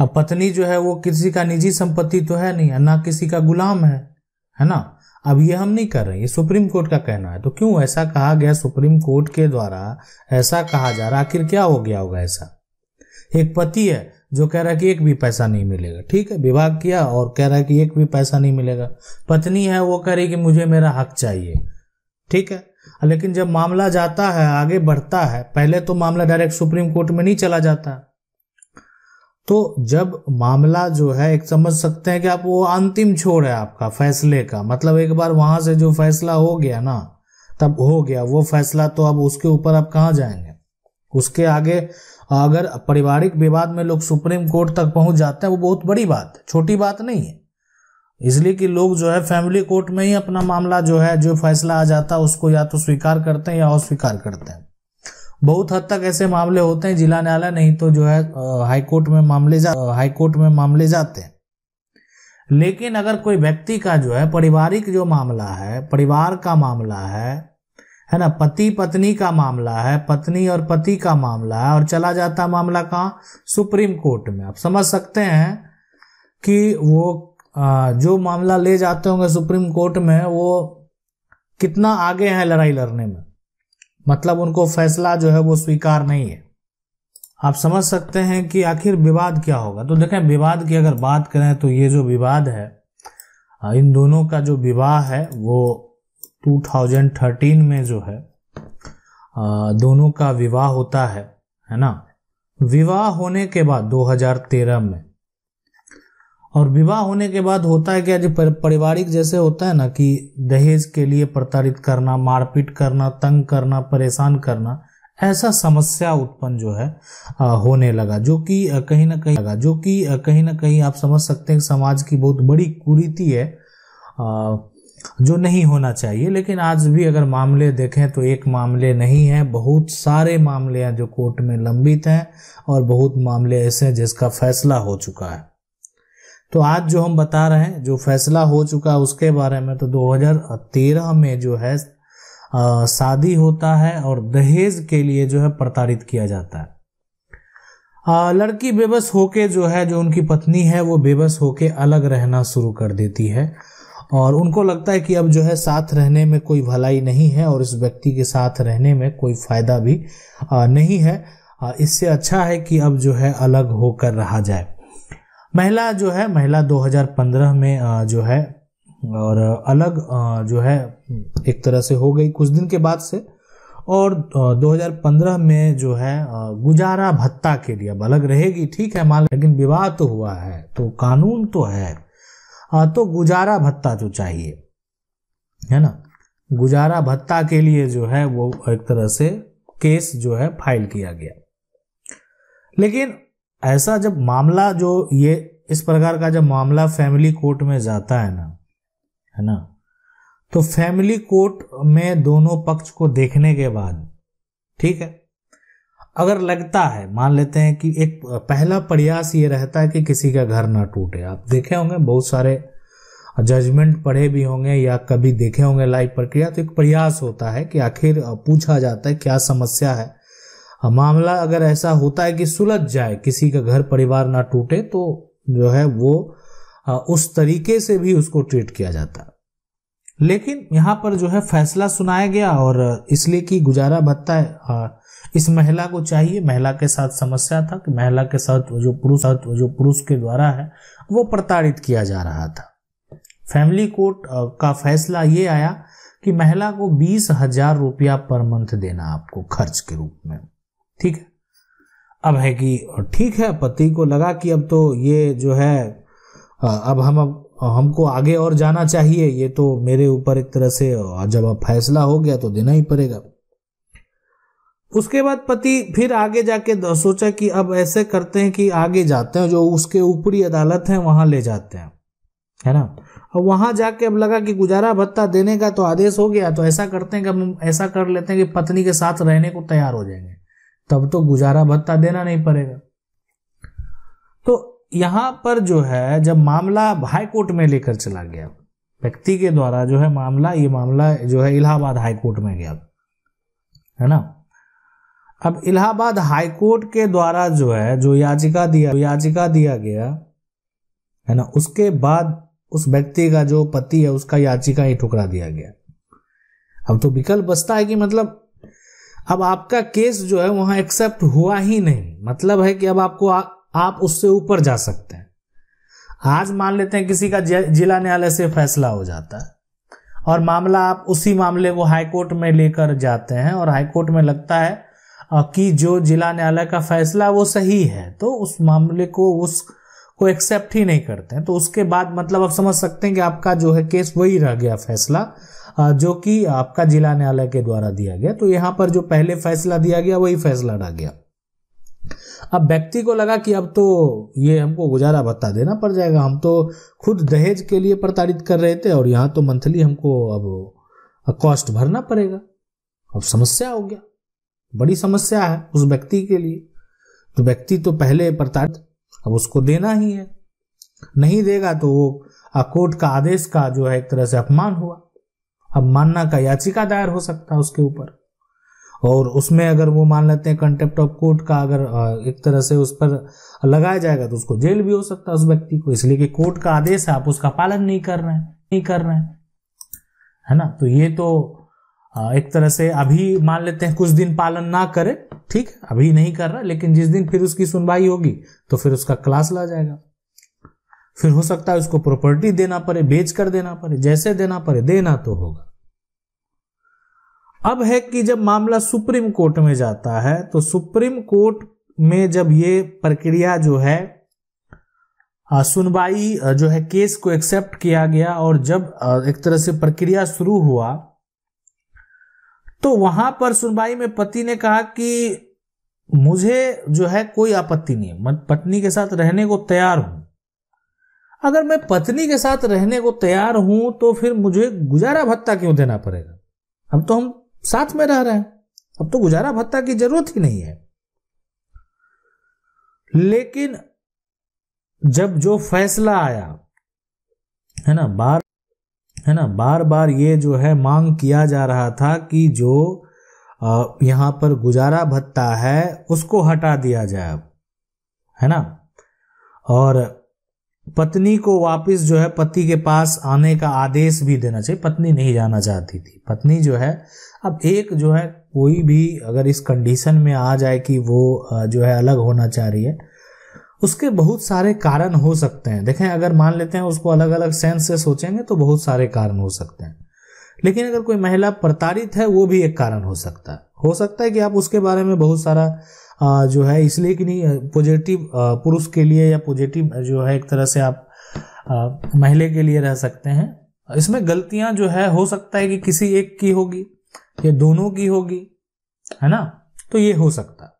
अब हाँ, पत्नी जो है वो किसी का निजी संपत्ति तो है नहीं है ना किसी का गुलाम है है ना अब ये हम नहीं कर रहे ये सुप्रीम कोर्ट का कहना है तो क्यों ऐसा कहा गया सुप्रीम कोर्ट के द्वारा ऐसा कहा जा रहा आखिर क्या हो गया होगा ऐसा एक पति है जो कह रहा है कि एक भी पैसा नहीं मिलेगा ठीक है विवाह किया और कह रहा है कि एक भी पैसा नहीं मिलेगा पत्नी है वो कह रही कि मुझे मेरा हक चाहिए ठीक है लेकिन जब मामला जाता है आगे बढ़ता है पहले तो मामला डायरेक्ट सुप्रीम कोर्ट में नहीं चला जाता तो जब मामला जो है एक समझ सकते हैं कि आप वो अंतिम छोड़ है आपका फैसले का मतलब एक बार वहां से जो फैसला हो गया ना तब हो गया वो फैसला तो अब उसके ऊपर आप कहाँ जाएंगे उसके आगे अगर पारिवारिक विवाद में लोग सुप्रीम कोर्ट तक पहुंच जाते हैं वो बहुत बड़ी बात है छोटी बात नहीं है इसलिए कि लोग जो है फैमिली कोर्ट में ही अपना मामला जो है जो फैसला आ जाता है उसको या तो स्वीकार करते हैं या अस्वीकार करते हैं बहुत हद तक ऐसे मामले होते हैं जिला न्यायालय नहीं तो जो है हाईकोर्ट में मामले जा हाईकोर्ट में मामले जाते हैं लेकिन अगर कोई व्यक्ति का जो है पारिवारिक जो मामला है परिवार का मामला है है ना पति पत्नी का मामला है पत्नी और पति का मामला है और चला जाता मामला कहाँ सुप्रीम कोर्ट में आप समझ सकते हैं कि वो जो मामला ले जाते होंगे सुप्रीम कोर्ट में वो कितना आगे है लड़ाई लड़ने में मतलब उनको फैसला जो है वो स्वीकार नहीं है आप समझ सकते हैं कि आखिर विवाद क्या होगा तो देखें विवाद की अगर बात करें तो ये जो विवाद है इन दोनों का जो विवाह है वो 2013 में जो है दोनों का विवाह होता है है ना विवाह होने के बाद 2013 में और विवाह होने के बाद होता है क्या जो पारिवारिक जैसे होता है ना कि दहेज के लिए प्रताड़ित करना मारपीट करना तंग करना परेशान करना ऐसा समस्या उत्पन्न जो है आ, होने लगा जो कि कहीं ना कहीं लगा जो कि कहीं ना कहीं आप समझ सकते हैं समाज की बहुत बड़ी कुरीति है आ, जो नहीं होना चाहिए लेकिन आज भी अगर मामले देखें तो एक मामले नहीं है बहुत सारे मामले हैं जो कोर्ट में लंबित हैं और बहुत मामले ऐसे हैं जिसका फैसला हो चुका है तो आज जो हम बता रहे हैं जो फैसला हो चुका है उसके बारे में तो 2013 में जो है शादी होता है और दहेज के लिए जो है प्रताड़ित किया जाता है आ, लड़की बेबस होके जो है जो उनकी पत्नी है वो बेबस होके अलग रहना शुरू कर देती है और उनको लगता है कि अब जो है साथ रहने में कोई भलाई नहीं है और इस व्यक्ति के साथ रहने में कोई फायदा भी आ, नहीं है आ, इससे अच्छा है कि अब जो है अलग होकर रहा जाए महिला जो है महिला 2015 में जो है और अलग जो है एक तरह से हो गई कुछ दिन के बाद से और 2015 में जो है गुजारा भत्ता के लिए अब अलग रहेगी ठीक है मान लेकिन विवाह तो हुआ है तो कानून तो है तो गुजारा भत्ता जो चाहिए है ना गुजारा भत्ता के लिए जो है वो एक तरह से केस जो है फाइल किया गया लेकिन ऐसा जब मामला जो ये इस प्रकार का जब मामला फैमिली कोर्ट में जाता है ना है ना तो फैमिली कोर्ट में दोनों पक्ष को देखने के बाद ठीक है अगर लगता है मान लेते हैं कि एक पहला प्रयास ये रहता है कि किसी का घर ना टूटे आप देखे होंगे बहुत सारे जजमेंट पढ़े भी होंगे या कभी देखे होंगे लाइव प्रक्रिया तो एक प्रयास होता है कि आखिर पूछा जाता है क्या समस्या है मामला अगर ऐसा होता है कि सुलझ जाए किसी का घर परिवार ना टूटे तो जो है वो उस तरीके से भी उसको ट्रीट किया जाता लेकिन यहाँ पर जो है फैसला सुनाया गया और इसलिए कि गुजारा भत्ता इस महिला को चाहिए महिला के साथ समस्या था कि महिला के साथ जो पुरुष जो पुरुष के द्वारा है वो प्रताड़ित किया जा रहा था फैमिली कोर्ट का फैसला ये आया कि महिला को बीस हजार रुपया पर मंथ देना आपको खर्च के रूप में ठीक है अब है कि ठीक है पति को लगा कि अब तो ये जो है अब हम अब हमको आगे और जाना चाहिए ये तो मेरे ऊपर एक तरह से जब अब फैसला हो गया तो देना ही पड़ेगा उसके बाद पति फिर आगे जाके सोचा कि अब ऐसे करते हैं कि आगे जाते हैं जो उसके ऊपरी अदालत है वहां ले जाते हैं है ना अब वहां जाके अब लगा कि गुजारा भत्ता देने का तो आदेश हो गया तो ऐसा करते हैं कि हम ऐसा कर लेते हैं कि पत्नी के साथ रहने को तैयार हो जाएंगे तब तो गुजारा भत्ता देना नहीं पड़ेगा तो यहां पर जो है जब मामला हाईकोर्ट में लेकर चला गया व्यक्ति के द्वारा जो है मामला ये मामला जो है इलाहाबाद हाईकोर्ट में गया है ना अब इलाहाबाद हाईकोर्ट के द्वारा जो है जो याचिका दिया याचिका दिया गया है ना उसके बाद उस व्यक्ति का जो पति है उसका याचिका ही ठुकरा दिया गया अब तो विकल्प बचता है कि मतलब अब आपका केस जो है वहां एक्सेप्ट हुआ ही नहीं मतलब है कि अब आपको आ, आप उससे ऊपर जा सकते हैं आज मान लेते हैं किसी का जिला न्यायालय से फैसला हो जाता है और मामला आप उसी मामले को हाईकोर्ट में लेकर जाते हैं और हाईकोर्ट में लगता है कि जो जिला न्यायालय का फैसला वो सही है तो उस मामले को उस को एक्सेप्ट ही नहीं करते हैं तो उसके बाद मतलब आप समझ सकते हैं कि आपका जो है केस वही रह गया फैसला जो कि आपका जिला न्यायालय के द्वारा दिया गया तो यहाँ पर जो पहले फैसला दिया गया वही फैसला डाल गया अब व्यक्ति को लगा कि अब तो ये हमको गुजारा भत्ता देना पड़ जाएगा हम तो खुद दहेज के लिए प्रताड़ित कर रहे थे और यहाँ तो मंथली हमको अब कॉस्ट भरना पड़ेगा अब समस्या हो गया बड़ी समस्या है उस व्यक्ति के लिए तो व्यक्ति तो पहले प्रताड़ित अब उसको देना ही है नहीं देगा तो वो कोर्ट का आदेश का जो है एक तरह से अपमान हुआ अब मानना का याचिका दायर हो सकता है उसके ऊपर और उसमें अगर वो मान लेते हैं कंटेप्ट ऑफ कोर्ट का अगर एक तरह से उस पर लगाया जाएगा तो उसको जेल भी हो सकता है उस व्यक्ति को इसलिए कि कोर्ट का आदेश है आप उसका पालन नहीं कर रहे हैं नहीं कर रहे हैं है ना तो ये तो एक तरह से अभी मान लेते हैं कुछ दिन पालन ना करे ठीक अभी नहीं कर रहा लेकिन जिस दिन फिर उसकी सुनवाई होगी तो फिर उसका क्लास ला जाएगा फिर हो सकता है उसको प्रॉपर्टी देना पड़े बेच कर देना पड़े जैसे देना पड़े देना तो होगा अब है कि जब मामला सुप्रीम कोर्ट में जाता है तो सुप्रीम कोर्ट में जब ये प्रक्रिया जो है सुनवाई जो है केस को एक्सेप्ट किया गया और जब एक तरह से प्रक्रिया शुरू हुआ तो वहां पर सुनवाई में पति ने कहा कि मुझे जो है कोई आपत्ति नहीं है पत्नी के साथ रहने को तैयार हूं अगर मैं पत्नी के साथ रहने को तैयार हूं तो फिर मुझे गुजारा भत्ता क्यों देना पड़ेगा अब तो हम साथ में रह रहे हैं अब तो गुजारा भत्ता की जरूरत ही नहीं है लेकिन जब जो फैसला आया है ना बार है ना बार बार ये जो है मांग किया जा रहा था कि जो यहां पर गुजारा भत्ता है उसको हटा दिया जाए है ना और पत्नी को वापस जो है पति के पास आने का आदेश भी देना चाहिए पत्नी नहीं जाना चाहती थी पत्नी जो है अब एक जो है कोई भी अगर इस कंडीशन में आ जाए कि वो जो है अलग होना चाह रही है उसके बहुत सारे कारण हो सकते हैं देखें अगर मान लेते हैं उसको अलग अलग सेंस से सोचेंगे तो बहुत सारे कारण हो सकते हैं लेकिन अगर कोई महिला प्रताड़ित है वो भी एक कारण हो सकता है हो सकता है कि आप उसके बारे में बहुत सारा जो है इसलिए कि नहीं पॉजिटिव पुरुष के लिए या पॉजिटिव जो है एक तरह से आप महिला के लिए रह सकते हैं इसमें गलतियां जो है हो सकता है कि किसी एक की होगी या दोनों की होगी है ना तो ये हो सकता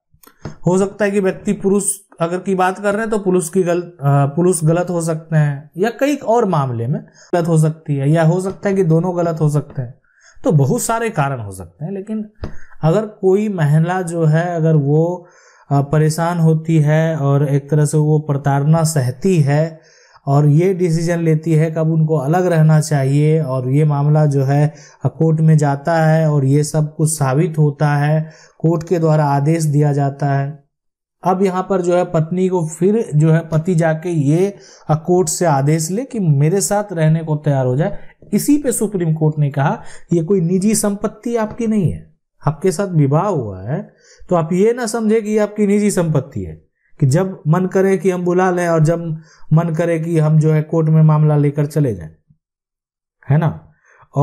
हो सकता है कि व्यक्ति पुरुष अगर की बात कर रहे हैं तो पुरुष की गलत पुरुष गलत हो सकते हैं या कई और मामले में गलत हो सकती है या हो सकता है कि दोनों गलत हो सकते हैं तो बहुत सारे कारण हो सकते हैं लेकिन अगर कोई महिला जो है अगर वो परेशान होती है और एक तरह से वो प्रताड़ना सहती है और ये डिसीजन लेती है कब उनको अलग रहना चाहिए और ये मामला जो है कोर्ट में जाता है और ये सब कुछ साबित होता है कोर्ट के द्वारा आदेश दिया जाता है अब यहाँ पर जो है पत्नी को फिर जो है पति जाके ये कोर्ट से आदेश ले कि मेरे साथ रहने को तैयार हो जाए इसी पे सुप्रीम कोर्ट ने कहा ये कोई निजी संपत्ति आपकी नहीं है आपके साथ विवाह हुआ है तो आप ये ना समझे कि आपकी निजी संपत्ति है कि जब मन करे कि हम बुला लें और जब मन करे कि हम जो है कोर्ट में मामला लेकर चले जाएं है ना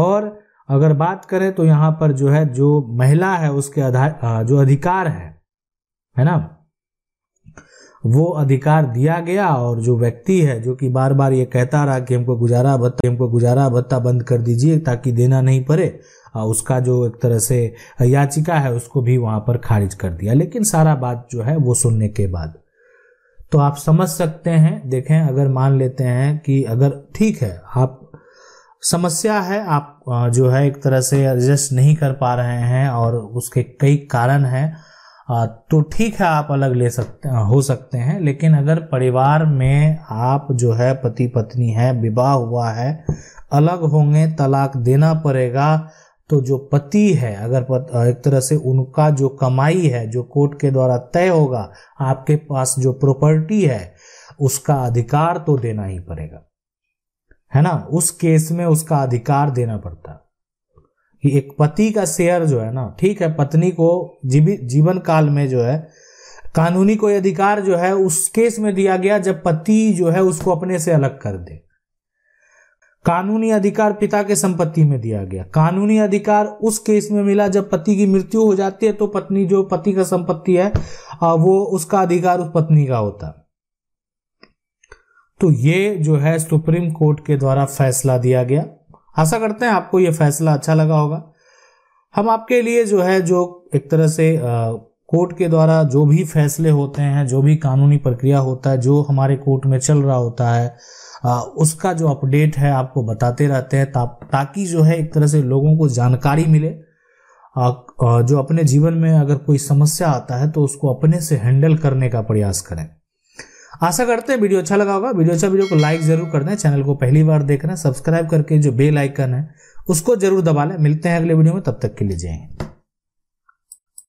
और अगर बात करें तो यहां पर जो है जो महिला है उसके आधार जो अधिकार है है ना वो अधिकार दिया गया और जो व्यक्ति है जो कि बार बार ये कहता रहा कि हमको गुजारा भत्ता हमको गुजारा भत्ता बंद कर दीजिए ताकि देना नहीं पड़े उसका जो एक तरह से याचिका है उसको भी वहां पर खारिज कर दिया लेकिन सारा बात जो है वो सुनने के बाद तो आप समझ सकते हैं देखें अगर मान लेते हैं कि अगर ठीक है आप समस्या है आप जो है एक तरह से एडजस्ट नहीं कर पा रहे हैं और उसके कई कारण हैं हाँ, तो ठीक है आप अलग ले सकते हाँ, हो सकते हैं लेकिन अगर परिवार में आप जो है पति पत्नी है विवाह हुआ है अलग होंगे तलाक देना पड़ेगा तो जो पति है अगर पत, एक तरह से उनका जो कमाई है जो कोर्ट के द्वारा तय होगा आपके पास जो प्रॉपर्टी है उसका अधिकार तो देना ही पड़ेगा है ना उस केस में उसका अधिकार देना पड़ता कि एक पति का शेयर जो है ना ठीक है पत्नी को जीवित जीवन काल में जो है कानूनी कोई अधिकार जो है उस केस में दिया गया जब पति जो है उसको अपने से अलग कर दे कानूनी अधिकार पिता के संपत्ति में दिया गया कानूनी अधिकार उस केस में मिला जब पति की मृत्यु हो जाती है तो पत्नी जो पति का संपत्ति है वो उसका अधिकार उस पत्नी का होता तो ये जो है सुप्रीम कोर्ट के द्वारा फैसला दिया गया आशा करते हैं आपको ये फैसला अच्छा लगा होगा हम आपके लिए जो है जो एक तरह से कोर्ट के द्वारा जो भी फैसले होते हैं जो भी कानूनी प्रक्रिया होता है जो हमारे कोर्ट में चल रहा होता है आ, उसका जो अपडेट है आपको बताते रहते हैं ता, ताकि जो है एक तरह से लोगों को जानकारी मिले आ, जो अपने जीवन में अगर कोई समस्या आता है तो उसको अपने से हैंडल करने का प्रयास करें आशा करते हैं वीडियो अच्छा लगा होगा वीडियो अच्छा वीडियो को लाइक जरूर कर दें चैनल को पहली बार देख रहे हैं सब्सक्राइब करके जो बेल आइकन है उसको जरूर दबा लें मिलते हैं अगले वीडियो में तब तक के लिए जय हिंद